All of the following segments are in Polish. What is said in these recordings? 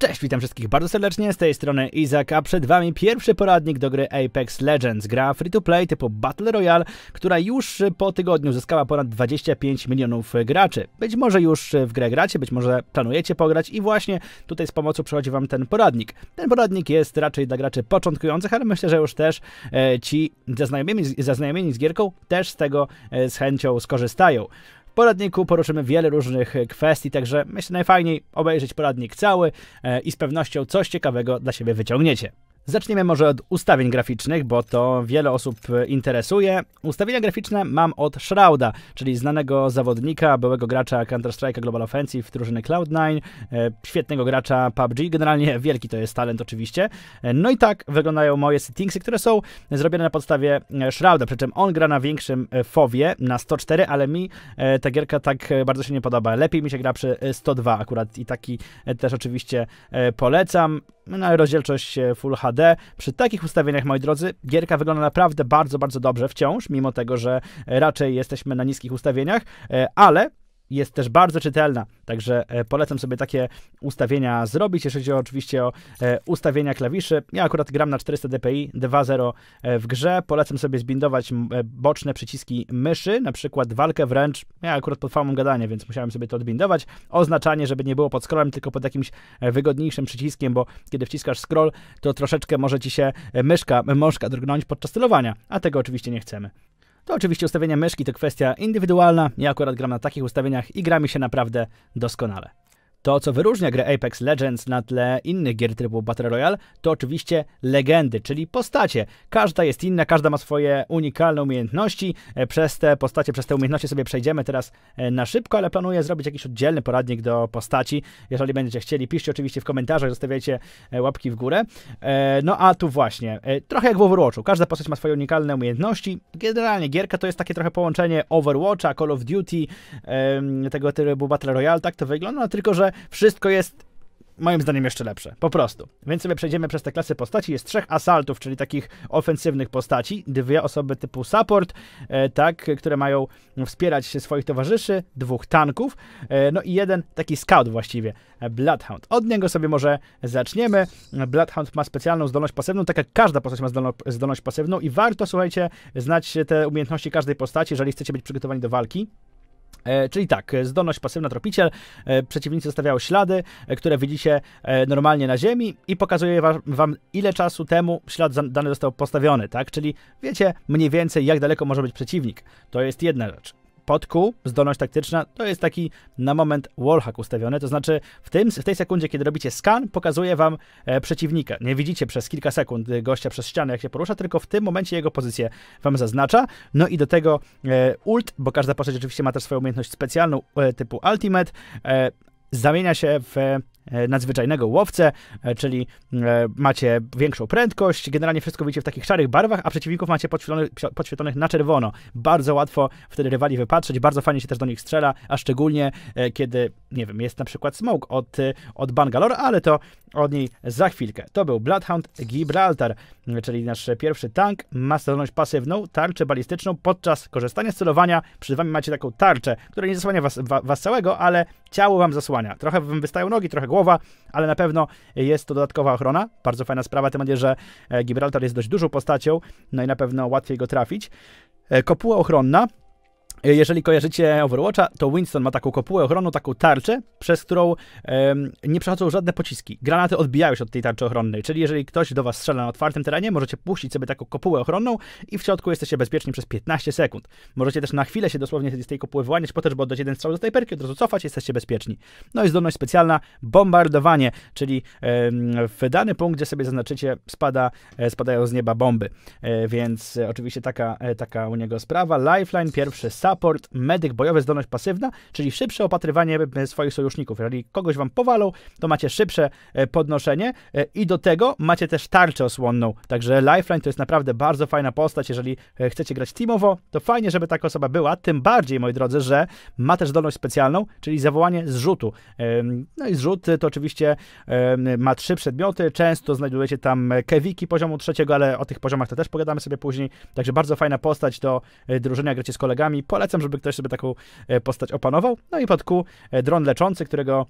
Cześć, witam wszystkich bardzo serdecznie, z tej strony Izak, a przed wami pierwszy poradnik do gry Apex Legends, gra free-to-play typu Battle Royale, która już po tygodniu zyskała ponad 25 milionów graczy. Być może już w grę gracie, być może planujecie pograć i właśnie tutaj z pomocą przychodzi wam ten poradnik. Ten poradnik jest raczej dla graczy początkujących, ale myślę, że już też e, ci zaznajomieni, zaznajomieni z gierką też z tego e, z chęcią skorzystają poradniku poruszymy wiele różnych e, kwestii, także myślę najfajniej obejrzeć poradnik cały e, i z pewnością coś ciekawego dla siebie wyciągniecie. Zaczniemy może od ustawień graficznych, bo to wiele osób e, interesuje. Ustawienia graficzne mam od Shrouda, czyli znanego zawodnika, byłego gracza counter strikea Global Offensive, w drużyny Cloud9, e, świetnego gracza PUBG, generalnie wielki to jest talent oczywiście. E, no i tak wyglądają moje settingsy, które są zrobione na podstawie Shrouda, przy czym on gra na większym fowie, na 104, ale mi ta gierka tak bardzo się nie podoba. Lepiej mi się gra przy 102 akurat i taki też oczywiście polecam na no rozdzielczość e, Full HD. Przy takich ustawieniach, moi drodzy, gierka wygląda naprawdę bardzo, bardzo dobrze wciąż, mimo tego, że raczej jesteśmy na niskich ustawieniach, e, ale jest też bardzo czytelna, także e, polecam sobie takie ustawienia zrobić, jeśli chodzi oczywiście o e, ustawienia klawiszy. Ja akurat gram na 400 dpi 2.0 e, w grze, polecam sobie zbindować boczne przyciski myszy, na przykład walkę wręcz, ja akurat pod formą gadania, więc musiałem sobie to odbindować, oznaczanie, żeby nie było pod scrollem, tylko pod jakimś wygodniejszym przyciskiem, bo kiedy wciskasz scroll, to troszeczkę może ci się myszka, mążka drgnąć podczas stylowania, a tego oczywiście nie chcemy. To oczywiście ustawienia myszki to kwestia indywidualna. Ja akurat gram na takich ustawieniach i gra mi się naprawdę doskonale. To, co wyróżnia grę Apex Legends na tle innych gier trybu Battle Royale, to oczywiście legendy, czyli postacie. Każda jest inna, każda ma swoje unikalne umiejętności. E, przez te postacie, przez te umiejętności sobie przejdziemy teraz e, na szybko, ale planuję zrobić jakiś oddzielny poradnik do postaci. Jeżeli będziecie chcieli, piszcie oczywiście w komentarzach, zostawiajcie e, łapki w górę. No a tu właśnie, trochę jak w Overwatchu, każda postać ma swoje unikalne umiejętności. Generalnie gierka to jest takie trochę połączenie Overwatcha, Call of Duty, tego trybu Battle Royale, tak to wygląda, no, tylko że ogóle wszystko jest moim zdaniem jeszcze lepsze. Po prostu. Więc sobie przejdziemy przez te klasy postaci. Jest trzech asaltów, czyli takich ofensywnych postaci. Dwie osoby typu support, e, tak, które mają wspierać swoich towarzyszy. Dwóch tanków. E, no i jeden taki scout właściwie. Bloodhound. Od niego sobie może zaczniemy. Bloodhound ma specjalną zdolność pasywną, tak jak każda postać ma zdolno, zdolność pasywną i warto, słuchajcie, znać te umiejętności każdej postaci, jeżeli chcecie być przygotowani do walki. E, czyli tak, e, zdolność pasywna tropiciel, e, przeciwnicy zostawiają ślady, które widzicie normalnie na ziemi i pokazuje wam ile czasu temu ślad dany został postawiony, tak? Czyli wiecie mniej więcej jak daleko może być przeciwnik. To jest jedna rzecz podku, zdolność taktyczna, to jest taki na moment wallhack ustawiony, to znaczy w, tym, w tej sekundzie, kiedy robicie scan, pokazuje wam e, przeciwnika. Nie widzicie przez kilka sekund y, gościa przez ścianę, jak się porusza, tylko w tym momencie jego pozycję wam zaznacza. No i do tego e, ult, bo każda postać oczywiście ma też swoją umiejętność specjalną e, typu ultimate, e, zamienia się w E, nadzwyczajnego łowcę, e, czyli e, macie większą prędkość, generalnie wszystko widzicie w takich szarych barwach, a przeciwników macie podświetlonych, podświetlonych na czerwono. Bardzo łatwo wtedy rywali wypatrzeć, bardzo fajnie się też do nich strzela, a szczególnie kiedy, nie wiem, jest na przykład smoke od, od Bangalore, ale to od niej za chwilkę. To był Bloodhound Gibraltar, czyli nasz pierwszy tank. Ma zdolność pasywną, tarczę balistyczną. Podczas korzystania z celowania Przy wami macie taką tarczę, która nie zasłania was, was całego, ale ciało wam zasłania. Trochę wam wystają nogi, trochę głowa, ale na pewno jest to dodatkowa ochrona. Bardzo fajna sprawa, tym bardziej, że e, Gibraltar jest dość dużą postacią, no i na pewno łatwiej go trafić. E, kopuła ochronna, E, jeżeli kojarzycie Overwatcha, to Winston ma taką kopułę ochronną, taką tarczę, przez którą nie przechodzą żadne pociski. Granaty odbijają się od tej tarczy ochronnej, czyli jeżeli ktoś do was strzela na otwartym terenie, możecie puścić sobie taką kopułę ochronną i w środku jesteście bezpieczni przez 15 sekund. Możecie też na chwilę się dosłownie z tej kopuły wyłaniać, po to, żeby oddać jeden strzał do snajperki, od razu cofać, jesteście bezpieczni. No i zdolność specjalna, bombardowanie, czyli w dany punkt, gdzie sobie zaznaczycie, spada, e, spadają z nieba bomby. E, więc e, oczywiście taka, e, taka u niego sprawa. Lifeline, pierwszy sam support, medyk, bojowy, zdolność pasywna, czyli szybsze opatrywanie e, swoich sojuszników. Jeżeli kogoś wam powalą, to macie szybsze e, podnoszenie e, i do tego macie też tarczę osłonną. Także Lifeline to jest naprawdę bardzo fajna postać. Jeżeli chcecie grać teamowo, to fajnie, żeby taka osoba była. Tym bardziej, moi drodzy, że ma też zdolność specjalną, czyli zawołanie zrzutu. No i zrzut to oczywiście ma trzy przedmioty. Często znajdujecie tam kewiki poziomu trzeciego, ale o tych poziomach to też pogadamy sobie później. Także bardzo fajna postać do drużenia, gracie z kolegami. Po Polecam, żeby ktoś sobie taką e, postać opanował. No i pod Q e, dron leczący, którego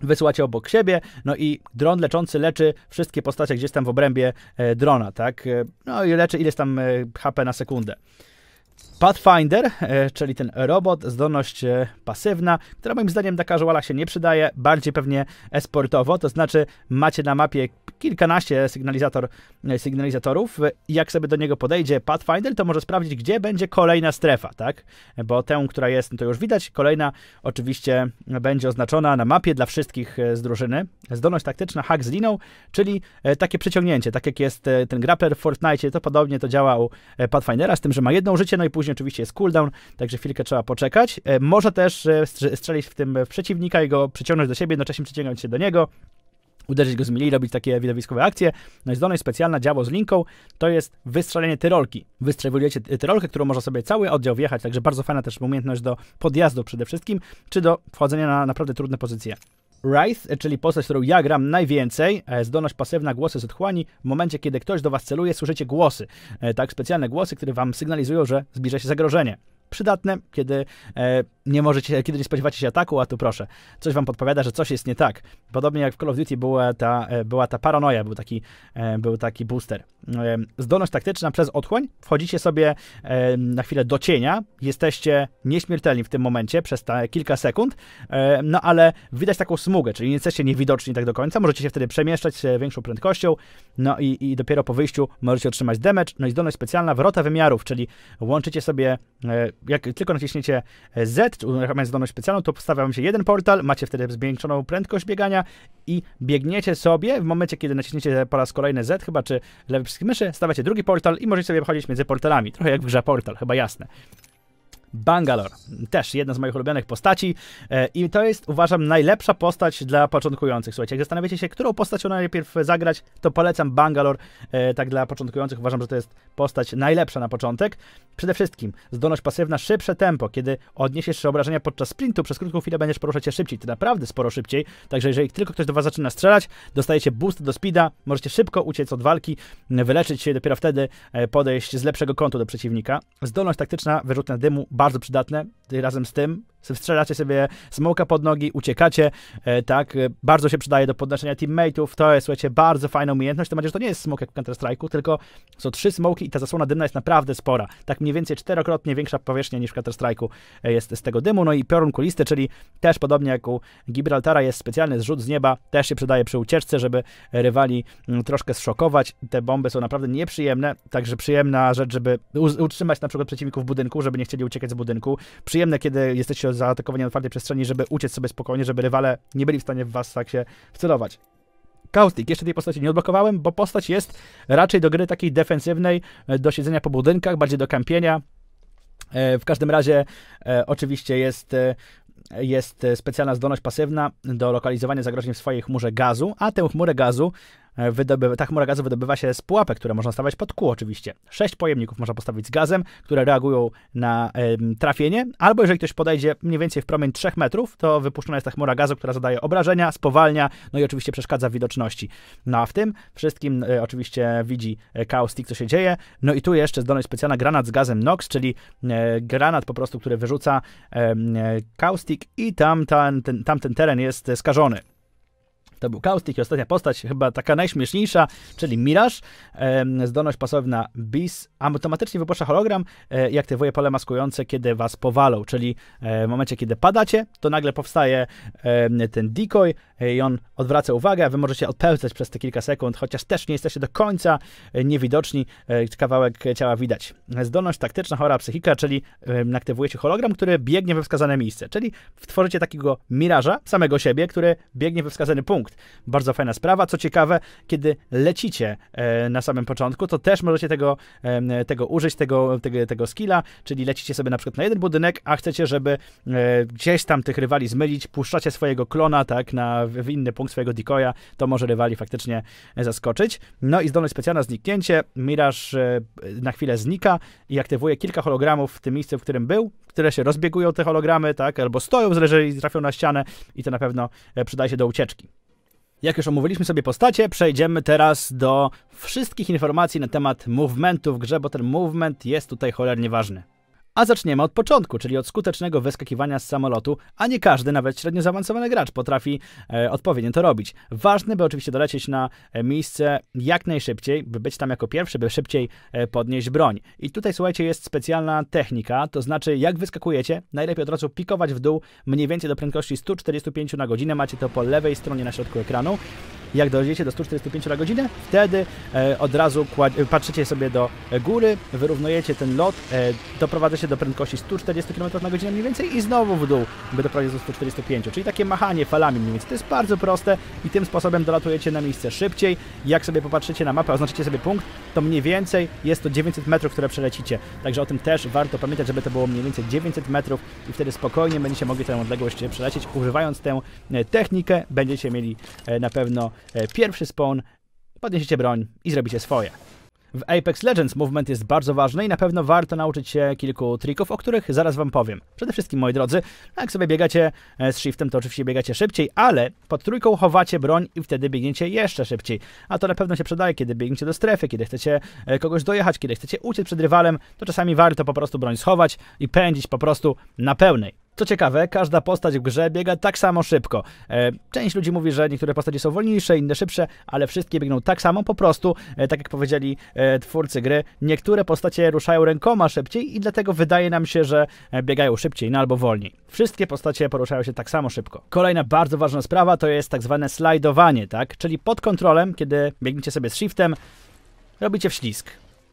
wysyłacie obok siebie, no i dron leczący leczy wszystkie postacie gdzieś tam w obrębie e, drona, tak? No i leczy ile jest tam HP na sekundę. Pathfinder, e, czyli ten robot, zdolność e, pasywna, która moim zdaniem na casuala się nie przydaje, bardziej pewnie esportowo, to znaczy macie na mapie kilkanaście sygnalizator, e, sygnalizatorów jak sobie do niego podejdzie Pathfinder, to może sprawdzić, gdzie będzie kolejna strefa, tak? Bo tę, która jest, no to już widać, kolejna oczywiście będzie oznaczona na mapie dla wszystkich z drużyny. Zdolność taktyczna, hack z liną, czyli takie przyciągnięcie, tak jak jest ten grappler w Fortnite, to podobnie to działa u Pathfindera, z tym, że ma jedno życie, no i później Później oczywiście jest cooldown, także chwilkę trzeba poczekać. E, Można też e, strzelić w tym e, przeciwnika i go przyciągnąć do siebie, jednocześnie przyciągnąć się do niego uderzyć go z mili, robić takie widowiskowe akcje. No i zdolność specjalna, działo z linką, to jest wystrzelenie tyrolki. Wystrzeliwujecie tyrolkę, którą może sobie cały oddział wjechać, także bardzo fajna też umiejętność do podjazdu przede wszystkim, czy do wchodzenia na naprawdę trudne pozycje. Wraith, czyli postać, którą ja gram najwięcej, e, zdolność pasywna głosy z otchłani. W momencie, kiedy ktoś do was celuje, słyszycie głosy. E, tak, specjalne głosy, które wam sygnalizują, że zbliża się zagrożenie przydatne, kiedy e, nie możecie, kiedy nie spodziewacie się ataku, a tu proszę, coś wam podpowiada, że coś jest nie tak. Podobnie jak w Call of Duty była ta, e, była ta paranoja, był taki, e, był taki booster. zdolność taktyczna przez otchłań, wchodzicie sobie e, na chwilę do cienia, jesteście nieśmiertelni w tym momencie przez te kilka sekund, e, no ale widać taką smugę, czyli nie jesteście niewidoczni tak do końca, możecie się wtedy przemieszczać z większą prędkością, no i, i dopiero po wyjściu możecie otrzymać damage, no i zdolność specjalna wrota wymiarów, czyli łączycie sobie jak tylko naciśniecie e, Z, uruchamiając zdolność specjalną, to postawia wam się jeden portal, macie wtedy zwiększoną prędkość biegania i biegniecie sobie, w momencie kiedy naciśniecie po raz kolejny Z, chyba czy lewy przycisk myszy, stawiacie drugi portal i możecie sobie chodzić między portalami, trochę jak w grze portal, chyba jasne. Bangalore. Też jedna z moich ulubionych postaci e, i to jest, uważam, najlepsza postać dla początkujących. Słuchajcie, jak zastanawiacie się, którą postacią najpierw zagrać, to polecam Bangalore. E, tak dla początkujących uważam, że to jest postać najlepsza na początek. Przede wszystkim zdolność pasywna, szybsze tempo. Kiedy odniesiesz obrażenia podczas sprintu, przez krótką chwilę będziesz poruszać się szybciej. To naprawdę sporo szybciej. Także jeżeli tylko ktoś do was zaczyna strzelać, dostajecie boost do speeda, możecie szybko uciec od walki, wyleczyć się i dopiero wtedy e, podejść z lepszego kątu do przeciwnika. Zdolność taktyczna, wyrzutna dymu, bardzo przydatne razem z tym Strzelacie sobie smoka pod nogi, uciekacie, e, tak? E, bardzo się przydaje do podnoszenia teammateów. To jest, słuchajcie, bardzo fajna umiejętność. To macie, że to nie jest smok jak w Counter-Strike'u, tylko są trzy smoki i ta zasłona dymna jest naprawdę spora. Tak mniej więcej czterokrotnie większa powierzchnia niż w Counter-Strike'u e, jest z tego dymu. No i piorun kulisty, czyli też podobnie jak u Gibraltara jest specjalny zrzut z nieba, też się przydaje przy ucieczce, żeby rywali mm, troszkę zszokować. Te bomby są naprawdę nieprzyjemne, także przyjemna rzecz, żeby utrzymać na przykład przeciwników w budynku, żeby nie chcieli uciekać z budynku. Przyjemne, kiedy jesteście zaatakowanie na otwartej przestrzeni, żeby uciec sobie spokojnie, żeby rywale nie byli w stanie w was tak się wcelować. Kaustik, jeszcze tej postaci nie odblokowałem, bo postać jest raczej do gry takiej defensywnej, e, do siedzenia po budynkach, bardziej do kampienia. E, w każdym razie e, oczywiście jest jest specjalna zdolność pasywna do lokalizowania zagrożeń w swojej chmurze gazu, a tę chmurę gazu wydobywa, ta chmura gazu wydobywa się z pułapek, które można stawiać pod kół oczywiście. Sześć pojemników można postawić z gazem, które reagują na trafienie, albo jeżeli ktoś podejdzie mniej więcej w promień 3 metrów, to wypuszczona jest ta chmura gazu, która zadaje obrażenia, spowalnia, no i oczywiście przeszkadza widoczności. No a w tym wszystkim e, oczywiście widzi Kaustik, e, co się dzieje. No i tu jeszcze zdolność specjalna granat z gazem NOx, czyli e, granat po prostu, który wyrzuca Kaustik i tam, tam, ten, tam ten teren jest skażony. To był Kaustik i ostatnia postać, chyba taka najśmieszniejsza, czyli Miraż. Zdolność pasowna BIS automatycznie wypuszcza hologram i e, aktywuje pole maskujące, kiedy was powalą, czyli e, w momencie, kiedy padacie, to nagle powstaje ten decoy e, i on odwraca uwagę, a wy możecie odpełzać przez te kilka sekund, chociaż też nie jesteście do końca niewidoczni, kawałek ciała widać. Zdolność taktyczna chora psychika, czyli aktywujecie hologram, który biegnie we wskazane miejsce, czyli tworzycie takiego miraża samego siebie, który biegnie we wskazany punkt punkt. Bardzo fajna sprawa. Co ciekawe, kiedy lecicie e, na samym początku, to też możecie tego, tego użyć, tego, tego, tego skilla, czyli lecicie sobie na przykład na jeden budynek, a chcecie, żeby e, gdzieś tam tych rywali zmylić, puszczacie swojego klona, tak, na, w inny punkt swojego decoya, to może rywali faktycznie zaskoczyć. No i zdolność specjalna zniknięcie, miraż e, na chwilę znika i aktywuje kilka hologramów w tym miejscu, w którym był, które się rozbiegują te hologramy, tak, albo stoją, zależy trafią na ścianę i to na pewno przydaje się do ucieczki. Jak już omówiliśmy sobie postacie, przejdziemy teraz do wszystkich informacji na temat movementu w grze, bo ten movement jest tutaj cholernie ważny. A zaczniemy od początku, czyli od skutecznego wyskakiwania z samolotu, a nie każdy, nawet średnio zaawansowany gracz potrafi e, odpowiednio to robić. Ważne, by oczywiście dolecieć na e, miejsce jak najszybciej, by być tam jako pierwszy, by szybciej e, podnieść broń. I tutaj, słuchajcie, jest specjalna technika, to znaczy jak wyskakujecie, najlepiej od razu pikować w dół mniej więcej do prędkości 145 na godzinę, macie to po lewej stronie na środku ekranu. Jak dojdziecie do 145 na godzinę, wtedy e, od razu patrzycie sobie do góry, wyrównujecie ten lot, e, doprowadzacie do prędkości 140 km na godzinę mniej więcej i znowu w dół, by doprowadzić do 145, czyli takie machanie falami mniej więcej. To jest bardzo proste i tym sposobem dolatujecie na miejsce szybciej. Jak sobie popatrzycie na mapę, oznaczycie sobie punkt, to mniej więcej jest to 900 metrów, które przelecicie. Także o tym też warto pamiętać, żeby to było mniej więcej 900 metrów i wtedy spokojnie będziecie mogli tę odległość przelecieć. Używając tę e, technikę będziecie mieli e, na pewno e, pierwszy spawn, podniesiecie broń i zrobicie swoje. W Apex Legends movement jest bardzo ważny i na pewno warto nauczyć się kilku trików, o których zaraz wam powiem. Przede wszystkim, moi drodzy, no jak sobie biegacie e, z shiftem, to oczywiście biegacie szybciej, ale pod trójką chowacie broń i wtedy biegniecie jeszcze szybciej. A to na pewno się przydaje, kiedy biegniecie do strefy, kiedy chcecie e, kogoś dojechać, kiedy chcecie uciec przed rywalem, to czasami warto po prostu broń schować i pędzić po prostu na pełnej. Co ciekawe, każda postać w grze biega tak samo szybko. E, część ludzi mówi, że niektóre postacie są wolniejsze, inne szybsze, ale wszystkie biegną tak samo po prostu, e, tak jak powiedzieli e, twórcy gry. Niektóre postacie ruszają rękoma szybciej i dlatego wydaje nam się, że biegają szybciej, no albo wolniej. Wszystkie postacie poruszają się tak samo szybko. Kolejna bardzo ważna sprawa to jest tak zwane slajdowanie, tak? Czyli pod kontrolem, kiedy biegniecie sobie z shiftem, robicie wślizg.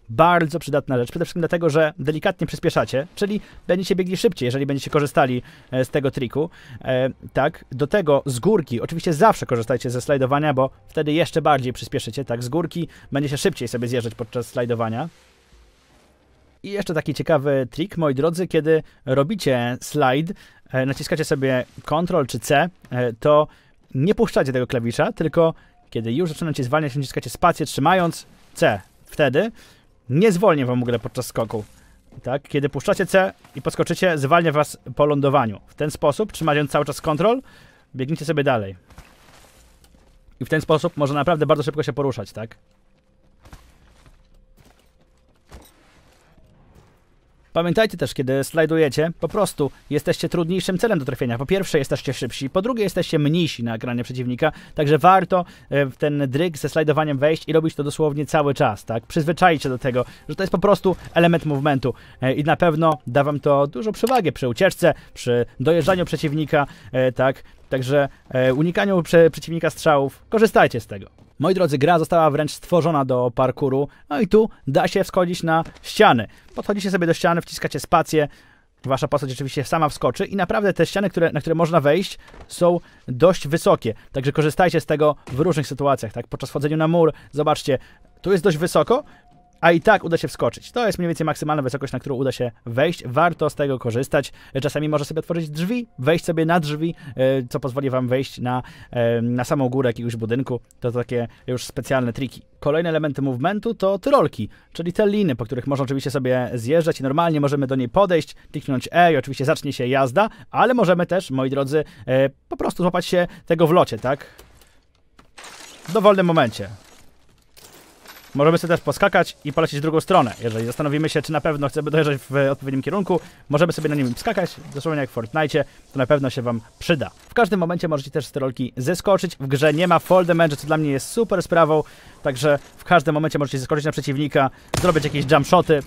Bardzo przydatna rzecz, przede wszystkim dlatego, że delikatnie przyspieszacie, czyli będziecie biegli szybciej, jeżeli będziecie korzystali e, z tego triku. E, tak, do tego z górki, oczywiście zawsze korzystajcie ze slajdowania, bo wtedy jeszcze bardziej przyspieszycie, tak, z górki będziecie szybciej sobie zjeżdżać podczas slajdowania. I jeszcze taki ciekawy trik, moi drodzy, kiedy robicie slide, naciskacie sobie Ctrl czy C, e, to nie puszczacie tego klawisza, tylko kiedy już zaczynacie zwalniać, naciskacie spację trzymając C. Wtedy nie zwolnię wam w ogóle podczas skoku. Tak, kiedy puszczacie C i podskoczycie, zwalnia was po lądowaniu. W ten sposób, trzymając cały czas kontrol, biegniecie sobie dalej. I w ten sposób można naprawdę bardzo szybko się poruszać, tak? Pamiętajcie też, kiedy slajdujecie, po prostu jesteście trudniejszym celem do trafienia. Po pierwsze, jesteście szybsi, po drugie, jesteście mniejsi na ekranie przeciwnika, także warto e, w ten dryg ze slajdowaniem wejść i robić to dosłownie cały czas, tak? Przyzwyczajcie do tego, że to jest po prostu element movementu e, i na pewno da wam to dużo przewagi przy ucieczce, przy dojeżdżaniu przeciwnika, e, tak? Także unikaniu przeciwnika strzałów, korzystajcie z tego. Moi drodzy, gra została wręcz stworzona do parkuru, no i tu da się wschodzić na ściany. Podchodzicie sobie do ściany, wciskacie spację, wasza postać oczywiście sama wskoczy i naprawdę te ściany, które, na które można wejść, są dość wysokie. Także korzystajcie z tego w różnych sytuacjach, tak? Podczas wchodzenia na mur, zobaczcie, tu jest dość wysoko, a i tak uda się wskoczyć. To jest mniej więcej maksymalna wysokość, na którą uda się wejść. Warto z tego korzystać. Czasami może sobie otworzyć drzwi, wejść sobie na drzwi, e, co pozwoli wam wejść na, e, na samą górę jakiegoś budynku. To takie już specjalne triki. Kolejne elementy movementu to tyrolki, czyli te liny, po których można oczywiście sobie zjeżdżać i normalnie możemy do niej podejść, kliknąć E i oczywiście zacznie się jazda, ale możemy też, moi drodzy, e, po prostu złapać się tego w locie, tak? W dowolnym momencie. Możemy sobie też poskakać i polecieć w drugą stronę. Jeżeli zastanowimy się, czy na pewno chcemy dojeżdżać w odpowiednim kierunku, możemy sobie na nim skakać, dosłownie jak w Fortnite, to na pewno się Wam przyda. W każdym momencie możecie też te rolki zeskoczyć. W grze nie ma fall damage, co dla mnie jest super sprawą, także w każdym momencie możecie zeskoczyć na przeciwnika, zrobić jakieś jump shoty.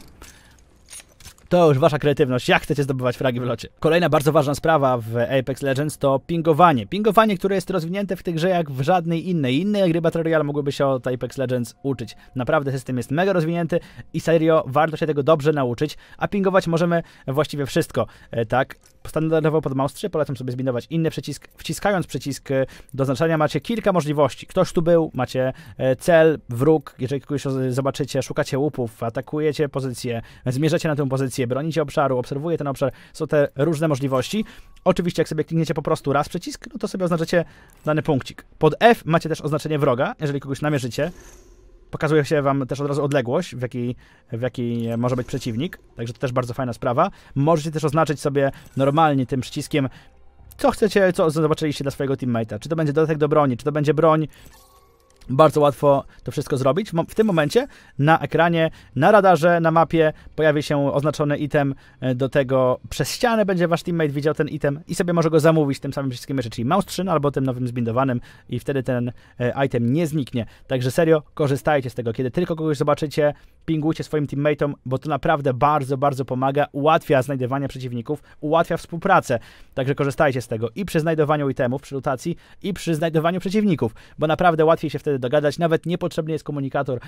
To już wasza kreatywność, jak chcecie zdobywać fragi w locie. Kolejna bardzo ważna sprawa w Apex Legends to pingowanie. Pingowanie, które jest rozwinięte w tych, grze jak w żadnej innej. Inne gry Battle Royale mogłyby się od Apex Legends uczyć. Naprawdę system jest mega rozwinięty i serio warto się tego dobrze nauczyć, a pingować możemy właściwie wszystko, e, tak? standardowo pod mouse 3 polecam sobie zbinować inny przycisk. Wciskając przycisk e, do znaczenia macie kilka możliwości. Ktoś tu był, macie e, cel, wróg, jeżeli kogoś zobaczycie, szukacie łupów, atakujecie pozycję, zmierzacie na tę pozycję, bronicie obszaru, obserwuje ten obszar. Są te różne możliwości. Oczywiście, jak sobie klikniecie po prostu raz przycisk, no to sobie oznaczycie dany punkcik. Pod F macie też oznaczenie wroga, jeżeli kogoś namierzycie, Pokazuje się wam też od razu odległość, w jakiej, w jakiej może być przeciwnik, także to też bardzo fajna sprawa. Możecie też oznaczyć sobie normalnie tym przyciskiem, co chcecie, co zobaczyliście dla swojego teammate'a. Czy to będzie dodatek do broni, czy to będzie broń, bardzo łatwo to wszystko zrobić. W tym momencie na ekranie, na radarze, na mapie pojawi się oznaczony item e, do tego przez ścianę. Będzie wasz teammate widział ten item i sobie może go zamówić tym samym wszystkimi rzeczy mouse 3 albo tym nowym zbindowanym i wtedy ten e, item nie zniknie. Także serio, korzystajcie z tego. Kiedy tylko kogoś zobaczycie, pingujcie swoim teammateom, bo to naprawdę bardzo, bardzo pomaga. Ułatwia znajdywanie przeciwników, ułatwia współpracę. Także korzystajcie z tego i przy znajdowaniu itemów, przy rotacji i przy znajdowaniu przeciwników, bo naprawdę łatwiej się wtedy dogadać. Nawet niepotrzebny jest komunikator,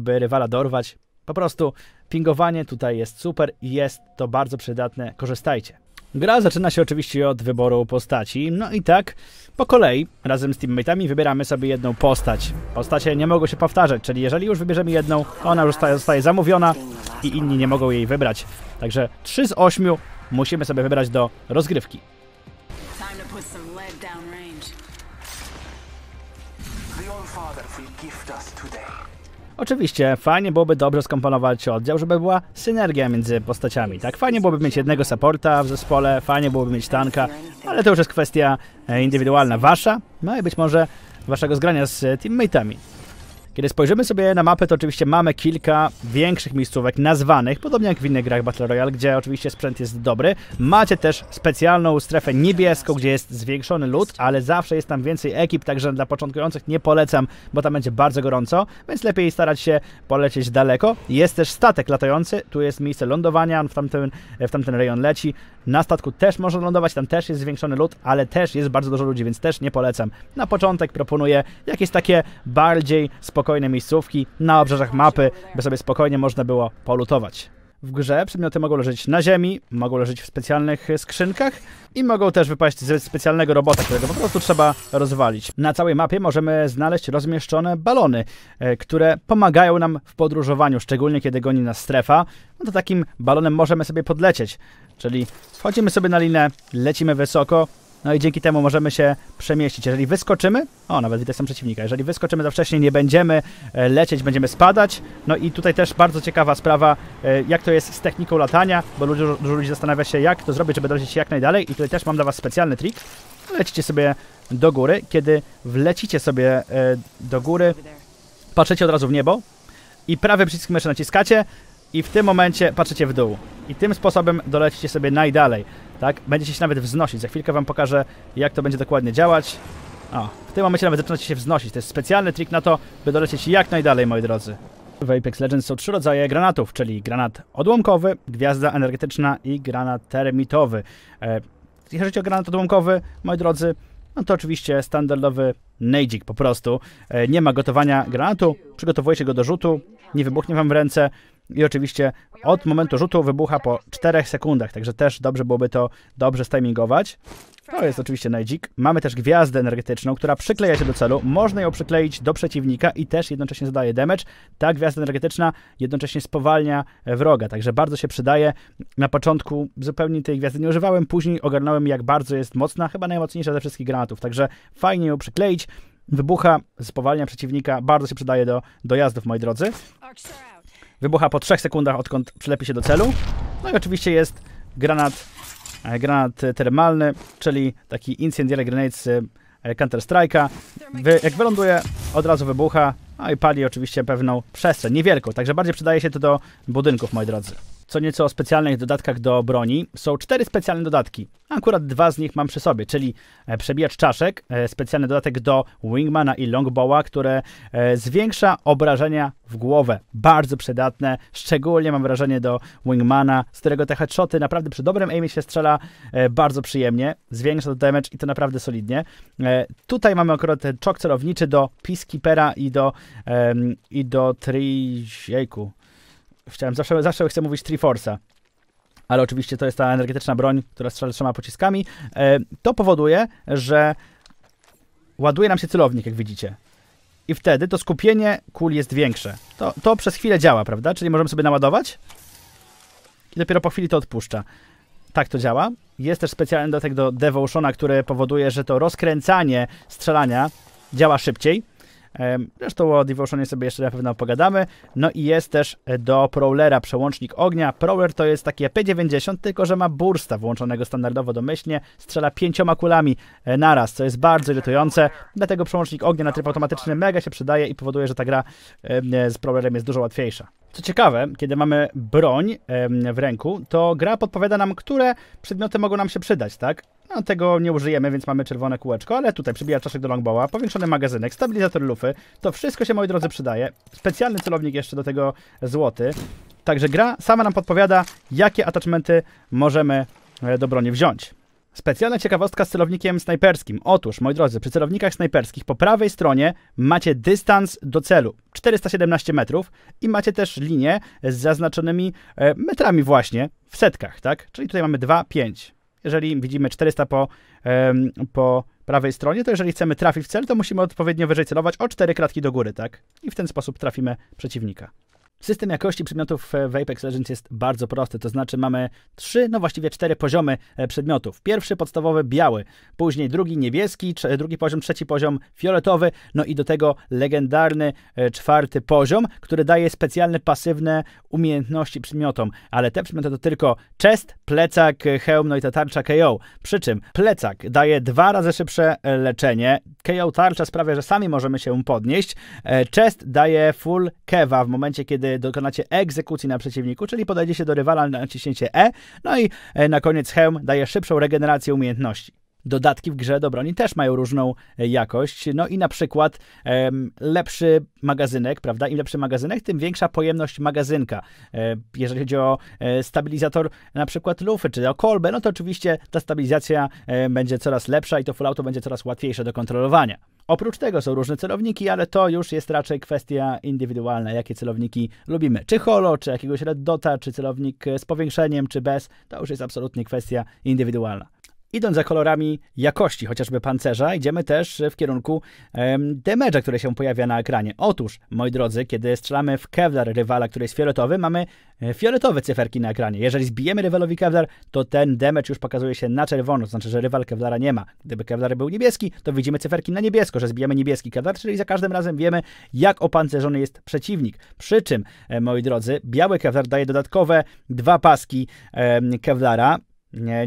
by rywala dorwać. Po prostu pingowanie tutaj jest super i jest to bardzo przydatne. Korzystajcie. Gra zaczyna się oczywiście od wyboru postaci. No i tak po kolei razem z teammateami wybieramy sobie jedną postać. Postacie nie mogą się powtarzać, czyli jeżeli już wybierzemy jedną, ona już zostaje zamówiona i inni nie mogą jej wybrać. Także 3 z 8 musimy sobie wybrać do rozgrywki. Oczywiście, fajnie byłoby dobrze skomponować oddział, żeby była synergia między postaciami, tak? Fajnie byłoby mieć jednego supporta w zespole, fajnie byłoby mieć tanka, ale to już jest kwestia e, indywidualna wasza, no i być może waszego zgrania z teammate'ami. Kiedy spojrzymy sobie na mapę, to oczywiście mamy kilka większych miejscówek nazwanych, podobnie jak w innych grach Battle Royale, gdzie oczywiście sprzęt jest dobry. Macie też specjalną strefę niebieską, gdzie jest zwiększony lód, ale zawsze jest tam więcej ekip, także dla początkujących nie polecam, bo tam będzie bardzo gorąco, więc lepiej starać się polecieć daleko. Jest też statek latający, tu jest miejsce lądowania, on w tamten, w tamten rejon leci. Na statku też można lądować, tam też jest zwiększony lód, ale też jest bardzo dużo ludzi, więc też nie polecam. Na początek proponuję jakieś takie bardziej spokojne spokojne miejscówki na obrzeżach mapy, by sobie spokojnie można było polutować. W grze przedmioty mogą leżeć na ziemi, mogą leżeć w specjalnych skrzynkach i mogą też wypaść ze specjalnego robota, którego po prostu trzeba rozwalić. Na całej mapie możemy znaleźć rozmieszczone balony, e, które pomagają nam w podróżowaniu, szczególnie kiedy goni nas strefa. No to takim balonem możemy sobie podlecieć, czyli wchodzimy sobie na linę, lecimy wysoko, no i dzięki temu możemy się przemieścić. Jeżeli wyskoczymy, o nawet widać sam przeciwnika, jeżeli wyskoczymy za wcześnie, nie będziemy e, lecieć, będziemy spadać. No i tutaj też bardzo ciekawa sprawa, e, jak to jest z techniką latania, bo dużo, dużo ludzi zastanawia się, jak to zrobić, żeby dolecieć jak najdalej. I tutaj też mam dla Was specjalny trik. Lecicie sobie do góry. Kiedy wlecicie sobie e, do góry, patrzycie od razu w niebo i prawy przycisk myszy naciskacie i w tym momencie patrzycie w dół i tym sposobem dolecicie sobie najdalej, tak? Będziecie się nawet wznosić. Za chwilkę Wam pokażę, jak to będzie dokładnie działać. O, w tym momencie nawet zaczynacie się wznosić. To jest specjalny trik na to, by dolecieć jak najdalej, moi drodzy. W Apex Legends są trzy rodzaje granatów, czyli granat odłamkowy, gwiazda energetyczna i granat termitowy. E, jeśli chodzi o granat odłamkowy, moi drodzy, no to oczywiście standardowy nejdzik po prostu. E, nie ma gotowania granatu, przygotowujecie go do rzutu, nie wybuchnie wam w ręce, i oczywiście od momentu rzutu wybucha po 4 sekundach, także też dobrze byłoby to dobrze stimingować. To jest oczywiście najdzik. Mamy też gwiazdę energetyczną, która przykleja się do celu. Można ją przykleić do przeciwnika i też jednocześnie zadaje damage. Ta gwiazda energetyczna jednocześnie spowalnia wroga, także bardzo się przydaje. Na początku zupełnie tej gwiazdy nie używałem, później ogarnąłem jak bardzo jest mocna, chyba najmocniejsza ze wszystkich granatów, także fajnie ją przykleić. Wybucha, spowalnia przeciwnika, bardzo się przydaje do dojazdów, moi drodzy. Wybucha po 3 sekundach, odkąd przylepi się do celu. No i oczywiście jest granat, e, granat termalny, czyli taki incendiary grenades e, Counter-Strike'a. Jak wyląduje, od razu wybucha, no i pali oczywiście pewną przestrzeń, niewielką. Także bardziej przydaje się to do budynków, moi drodzy co nieco o specjalnych dodatkach do broni. Są cztery specjalne dodatki. Akurat dwa z nich mam przy sobie, czyli e, przebijacz czaszek, e, specjalny dodatek do Wingmana i Longbowa, które e, zwiększa obrażenia w głowę. Bardzo przydatne, szczególnie mam wrażenie do Wingmana, z którego te headshoty naprawdę przy dobrym aimie się strzela bardzo przyjemnie. Zwiększa to damage i to naprawdę solidnie. Tutaj mamy akurat czok celowniczy do Peacekeepera i do, i do Tri... Jejku Chciałem, zawsze, zawsze chcę mówić Triforce'a ale oczywiście to jest ta energetyczna broń, która strzela trzema pociskami, e, to powoduje, że ładuje nam się celownik, jak widzicie. I wtedy to skupienie kul jest większe. To, to przez chwilę działa, prawda? Czyli możemy sobie naładować i dopiero po chwili to odpuszcza. Tak to działa. Jest też specjalny dodatek do Devotiona, który powoduje, że to rozkręcanie strzelania działa szybciej Zresztą o Devotionie sobie jeszcze na pewno pogadamy. No i jest też e, do Prowlera przełącznik ognia. Prowler to jest takie P90, tylko że ma bursta włączonego standardowo domyślnie. Strzela pięcioma kulami e, naraz, co jest bardzo irytujące. Dlatego przełącznik ognia na tryb automatyczny mega się przydaje i powoduje, że ta gra e, z Prowlerem jest dużo łatwiejsza. Co ciekawe, kiedy mamy broń w ręku, to gra podpowiada nam, które przedmioty mogą nam się przydać, tak? No, tego nie użyjemy, więc mamy czerwone kółeczko, ale tutaj przybija czaszek do longbowa, powiększony magazynek, stabilizator lufy. To wszystko się, moi drodzy, przydaje. Specjalny celownik jeszcze do tego złoty. Także gra sama nam podpowiada, jakie attachmenty możemy e, do broni wziąć. Specjalna ciekawostka z celownikiem snajperskim. Otóż, moi drodzy, przy celownikach snajperskich po prawej stronie macie dystans do celu 417 metrów i macie też linię z zaznaczonymi e, metrami właśnie w setkach, tak? Czyli tutaj mamy 2, 5. Jeżeli widzimy 400 po, po prawej stronie, to jeżeli chcemy trafić w cel, to musimy odpowiednio wyżej celować o 4 kratki do góry, tak? I w ten sposób trafimy przeciwnika. System jakości przedmiotów e, w Apex Legends jest bardzo prosty, to znaczy mamy trzy, no właściwie cztery poziomy e, przedmiotów. Pierwszy podstawowy biały, później drugi niebieski, e, drugi poziom, trzeci poziom fioletowy, no i do tego legendarny czwarty poziom, który daje specjalne pasywne umiejętności przedmiotom, ale te przedmioty to tylko chest, plecak, hełm, no i ta tarcza KO. Przy czym plecak daje dwa razy szybsze leczenie, KO tarcza sprawia, że sami możemy się podnieść, chest daje full kewa w momencie, kiedy kiedy dokonacie egzekucji na przeciwniku, czyli podejdziecie do rywala na naciśnięcie E, no i e, na koniec hełm daje szybszą regenerację umiejętności. Dodatki w grze do broni też mają różną e, jakość. No i na przykład em, lepszy magazynek, prawda? Im lepszy magazynek, tym większa pojemność magazynka. E, jeżeli chodzi o e, stabilizator na przykład lufy czy o kolbę, no to oczywiście ta stabilizacja e, będzie coraz lepsza i to full auto będzie coraz łatwiejsze do kontrolowania. Oprócz tego są różne celowniki, ale to już jest raczej kwestia indywidualna, jakie celowniki lubimy. Czy holo, czy jakiegoś red dota, czy celownik z powiększeniem, czy bez, to już jest absolutnie kwestia indywidualna idąc za kolorami jakości, chociażby pancerza, idziemy też w kierunku um, który które się pojawia na ekranie. Otóż, moi drodzy, kiedy strzelamy w kevlar rywala, który jest fioletowy, mamy e, fioletowe cyferki na ekranie. Jeżeli zbijemy rywalowi kevlar, to ten damage już pokazuje się na czerwono, to znaczy, że rywal kevlara nie ma. Gdyby kevlar był niebieski, to widzimy cyferki na niebiesko, że zbijamy niebieski kevlar, czyli za każdym razem wiemy, jak opancerzony jest przeciwnik. Przy czym, e, moi drodzy, biały kevlar daje dodatkowe dwa paski um, kevlara,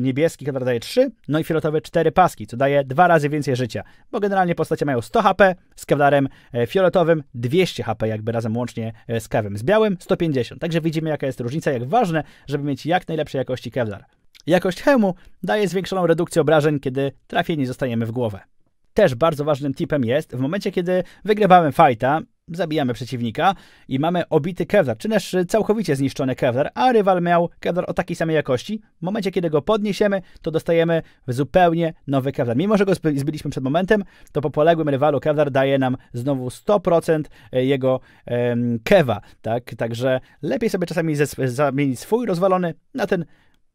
niebieski, który daje 3, no i fioletowy 4 paski, co daje dwa razy więcej życia, bo generalnie postacie mają 100 HP z kewlarem e, fioletowym, 200 HP jakby razem łącznie e, z kewem, z białym 150. Także widzimy jaka jest różnica, jak ważne, żeby mieć jak najlepszej jakości kewlar. Jakość hełmu daje zwiększoną redukcję obrażeń, kiedy trafieni zostajemy w głowę. Też bardzo ważnym tipem jest, w momencie kiedy wygrywałem fighta, zabijamy przeciwnika i mamy obity kevlar, czy też y, całkowicie zniszczony kevlar, a rywal miał kevlar o takiej samej jakości. W momencie, kiedy go podniesiemy, to dostajemy zupełnie nowy kevlar. Mimo, że go zbyliśmy przed momentem, to po poległym rywalu kevlar daje nam znowu 100% y, jego em, kewa, tak? Także lepiej sobie czasami zamienić swój rozwalony na ten,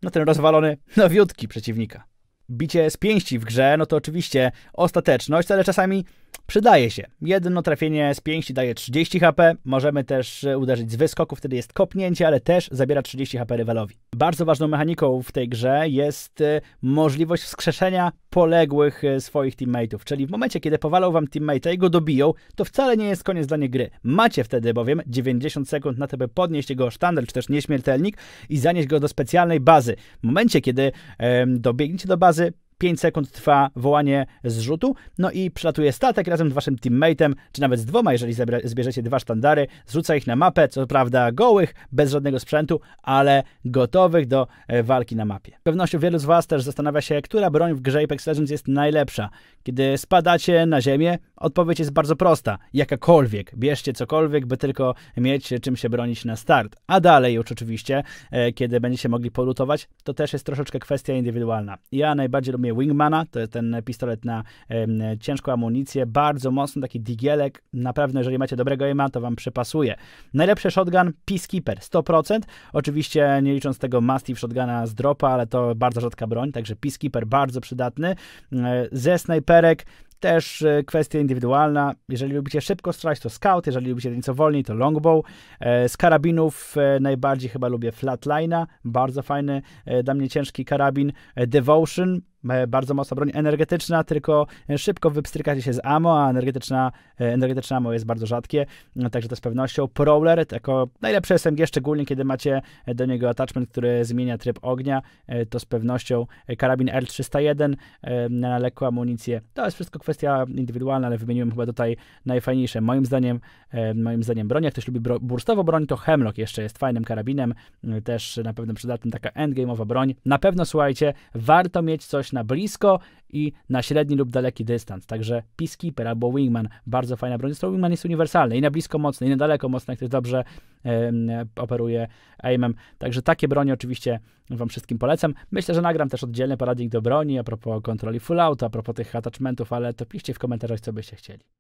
na ten rozwalony nowiutki przeciwnika bicie z pięści w grze, no to oczywiście ostateczność, ale czasami Przydaje się. Jedno trafienie z pięści daje 30 HP. Możemy też e, uderzyć z wyskoku, wtedy jest kopnięcie, ale też zabiera 30 HP rywalowi. Bardzo ważną mechaniką w tej grze jest e, możliwość wskrzeszenia poległych e, swoich teammateów. Czyli w momencie, kiedy powalał wam teammate'a i go dobiją, to wcale nie jest koniec dla niej gry. Macie wtedy bowiem 90 sekund na to, by podnieść jego sztandar, czy też nieśmiertelnik i zanieść go do specjalnej bazy. W momencie, kiedy e, dobiegniecie do bazy, 5 sekund trwa wołanie zrzutu, no i przylatuje statek razem z waszym teammatem, czy nawet z dwoma, jeżeli zbierzecie dwa sztandary, zrzuca ich na mapę, co prawda gołych, bez żadnego sprzętu, ale gotowych do e, walki na mapie. Z pewnością wielu z was też zastanawia się, która broń w grze Apex Legends jest najlepsza. Kiedy spadacie na ziemię, odpowiedź jest bardzo prosta, jakakolwiek. Bierzcie cokolwiek, by tylko mieć czym się bronić na start. A dalej już oczywiście, e, kiedy będziecie mogli polutować, to też jest troszeczkę kwestia indywidualna. Ja najbardziej lubię Wingmana, to jest ten pistolet na ciężką amunicję, bardzo mocny, taki digielek, naprawdę jeżeli macie dobrego aima, to wam przypasuje. Najlepszy shotgun Peacekeeper, 100%, oczywiście nie licząc tego Mastiff shotguna z dropa, ale to bardzo rzadka broń, także Peacekeeper bardzo przydatny. E, ze snajperek też e, kwestia indywidualna. Jeżeli lubicie szybko strzelać, to scout, jeżeli lubicie nieco wolniej, to longbow. E, z karabinów najbardziej chyba lubię flatlina, bardzo fajny dla mnie ciężki karabin. Devotion, E, bardzo mocna broń energetyczna, tylko e, szybko wypstrykacie się z ammo, a energetyczna, e, energetyczne ammo jest bardzo rzadkie, także to z pewnością. Prowler, jako najlepsze SMG, szczególnie kiedy macie do niego attachment, który zmienia tryb ognia, to z pewnością karabin l 301 na lekką amunicję. To jest wszystko kwestia indywidualna, ale wymieniłem chyba tutaj najfajniejsze, moim zdaniem, moim zdaniem broń. Jak ktoś lubi bro burstową broń, to Hemlock jeszcze jest fajnym karabinem, też na pewno przydatnym, taka endgame'owa broń. Na pewno, słuchajcie, warto mieć coś na blisko i na średni lub daleki dystans. Także Peacekeeper albo Wingman, bardzo fajna broń. Zresztą Wingman jest uniwersalny i na blisko mocny, i na daleko mocny, ktoś dobrze operuje aimem. Także takie broni oczywiście Wam wszystkim polecam. Myślę, że nagram też oddzielny poradnik do broni a propos kontroli full auto, a propos tych attachmentów, ale to piszcie w komentarzach, co byście chcieli.